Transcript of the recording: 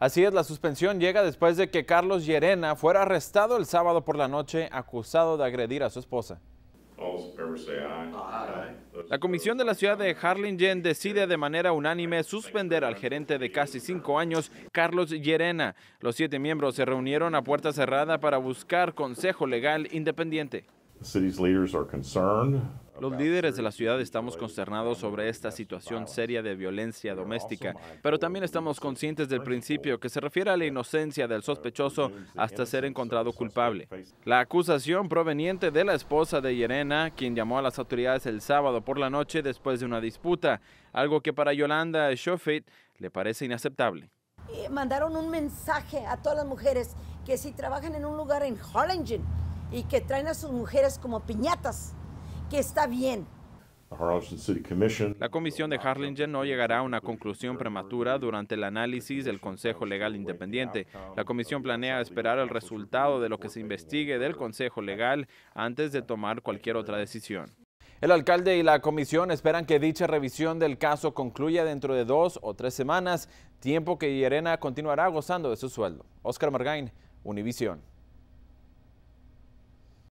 Así es, la suspensión llega después de que Carlos Llerena fuera arrestado el sábado por la noche acusado de agredir a su esposa. La comisión de la ciudad de Harlingen decide de manera unánime suspender al gerente de casi cinco años, Carlos Llerena. Los siete miembros se reunieron a puerta cerrada para buscar consejo legal independiente. Los líderes de la ciudad estamos consternados sobre esta situación seria de violencia doméstica, pero también estamos conscientes del principio que se refiere a la inocencia del sospechoso hasta ser encontrado culpable. La acusación proveniente de la esposa de Yerena, quien llamó a las autoridades el sábado por la noche después de una disputa, algo que para Yolanda Schofield le parece inaceptable. Eh, mandaron un mensaje a todas las mujeres que si trabajan en un lugar en Hollingen y que traen a sus mujeres como piñatas, está bien. La comisión de Harlingen no llegará a una conclusión prematura durante el análisis del Consejo Legal Independiente. La comisión planea esperar el resultado de lo que se investigue del Consejo Legal antes de tomar cualquier otra decisión. El alcalde y la comisión esperan que dicha revisión del caso concluya dentro de dos o tres semanas, tiempo que Yerena continuará gozando de su sueldo. Oscar Margain, Univisión.